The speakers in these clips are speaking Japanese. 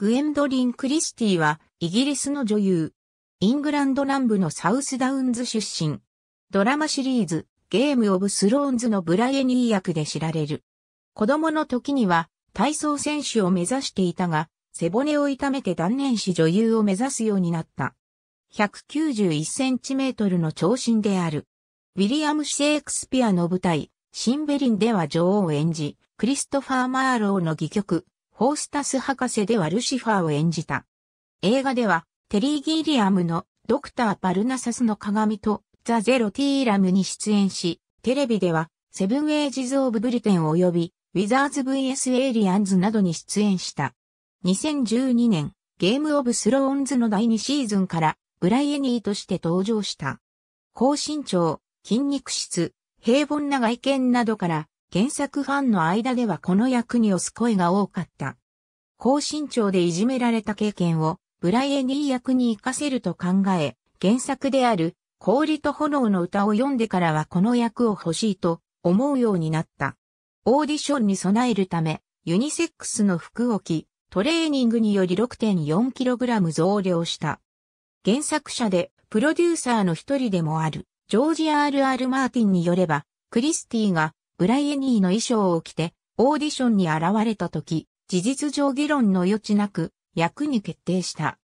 グエンドリン・クリスティは、イギリスの女優。イングランド南部のサウスダウンズ出身。ドラマシリーズ、ゲーム・オブ・スローンズのブライエニー役で知られる。子供の時には、体操選手を目指していたが、背骨を痛めて断念し女優を目指すようになった。191センチメートルの長身である。ウィリアム・シェイクスピアの舞台、シンベリンでは女王を演じ、クリストファー・マーローの戯曲、ホースタス博士ではルシファーを演じた。映画では、テリー・ギリアムのドクター・パルナサスの鏡とザ・ゼロ・ティーラムに出演し、テレビでは、セブンウェイジズ・オブ・ブリテン及び、ウィザーズ VS エイリアンズなどに出演した。2012年、ゲームオブスローンズの第2シーズンから、ブライエニーとして登場した。高身長、筋肉質、平凡な外見などから、原作ファンの間ではこの役に押す声が多かった。高身長でいじめられた経験をブライエニー役に活かせると考え、原作である氷と炎の歌を読んでからはこの役を欲しいと思うようになった。オーディションに備えるため、ユニセックスの服を着、トレーニングにより 6.4kg 増量した。原作者でプロデューサーの一人でもあるジョージ・ R.R. マーティンによれば、クリスティがブライエニーの衣装を着て、オーディションに現れた時、事実上議論の余地なく、役に決定した。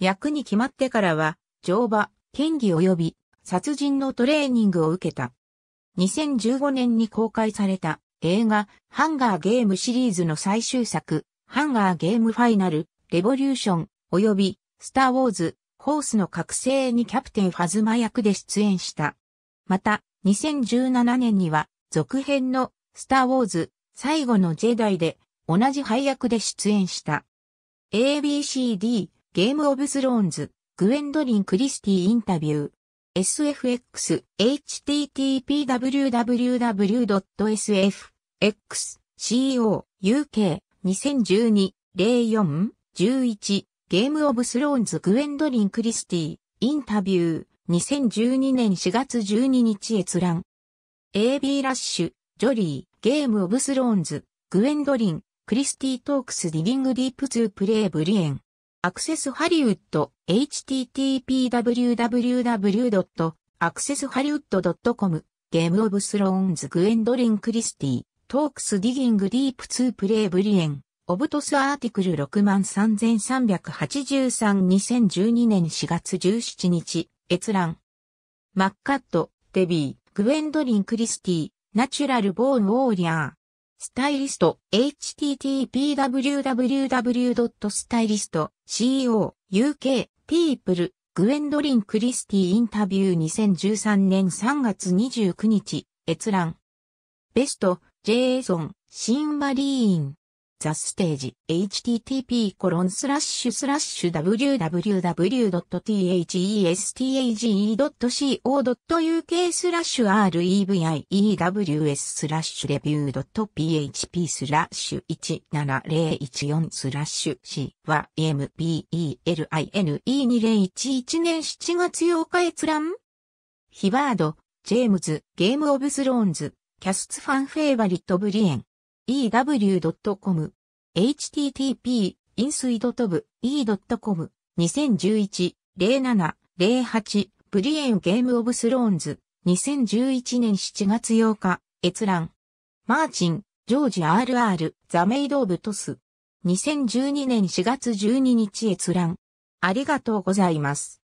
役に決まってからは、乗馬、剣技及び、殺人のトレーニングを受けた。2015年に公開された映画、ハンガーゲームシリーズの最終作、ハンガーゲームファイナル、レボリューション、及び、スターウォーズ、ホースの覚醒にキャプテンファズマ役で出演した。また、2017年には、続編のスター・ウォーズ最後のジェダイで同じ配役で出演した。ABCD ゲーム・オブ・スローンズグエンドリン・クリスティインタビュー SFX,HTTPWWW.sfxco.uk2012-04-11 ゲームオブスローンズグエンドリン・クリスティインタビュー2012年4月12日閲覧 AB ラッシュ、ジョリー、ゲームオブスローンズ、グエンドリン、クリスティトークスディギングディープ2プレイブリエン。アクセスハリウッド、http://www.accesshollywood.com ゲームオブスローンズグエンドリン・クリスティ、トークスディギングディープ2プレイブリエン、オブトスアーティクル633832012年4月17日、閲覧。マッカット、デビー。グウェンドリン・クリスティ、ナチュラル・ボーン・ウォーリアー。スタイリスト、http://www.stylist.co.uk、people、グウェンドリン・クリスティインタビュー2013年3月29日、閲覧。ベスト、ジェイソン、シンバリーン。ザステージ http コロンスラッシュスラッシュ www.thestage.co.uk スラッシュ reviEWS スラッシュレビュー .php スラッシュ17014スラッシュ c は m b e l i n e 2 0 1 1年7月8日閲覧ヒバード、ジェームズ、ゲームオブスローンズ、キャスツファンフェイバリットブリエン。bw.com、http、インスイドト b e.com、2011-07-08、プリエンゲームオブスローンズ、2011年7月8日、閲覧。マーチン、ジョージ RR、ザメイド・オブ・トス。2012年4月12日閲覧。ありがとうございます。